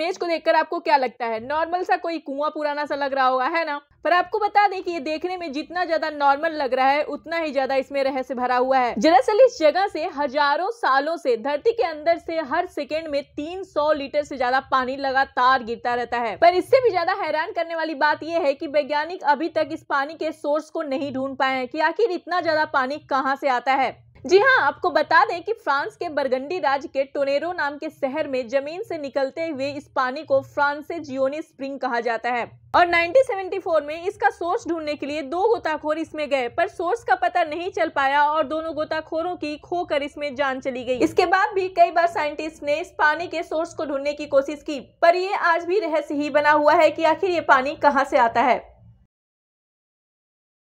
image को देखकर आपको क्या लगता है नॉर्मल सा कोई कुआं पुराना सा लग रहा होगा है ना पर आपको बता दें कि ये देखने में जितना ज्यादा नॉर्मल लग रहा है उतना ही ज्यादा इसमें रहस्य भरा हुआ है दरअसल इस जगह से हजारों सालों से धरती के अंदर से हर सेकेंड में 300 लीटर से ज्यादा पानी लगातार गिरता रहता है पर इससे भी ज्यादा हैरान करने वाली बात यह है कि वैज्ञानिक अभी तक इस पानी के सोर्स को नहीं ढूंढ पाए की आखिर इतना ज्यादा पानी कहाँ से आता है जी हाँ आपको बता दें कि फ्रांस के बरगंडी राज्य के टोनेरो नाम के शहर में जमीन से निकलते हुए इस पानी को फ्रांस से जियोनी स्प्रिंग कहा जाता है और 1974 में इसका सोर्स ढूंढने के लिए दो गोताखोर इसमें गए पर सोर्स का पता नहीं चल पाया और दोनों गोताखोरों की खोकर इसमें जान चली गई इसके बाद भी कई बार साइंटिस्ट ने इस पानी के सोर्स को ढूंढने की कोशिश की पर ये आज भी रहस्य ही बना हुआ है कि आखिर ये पानी कहाँ से आता है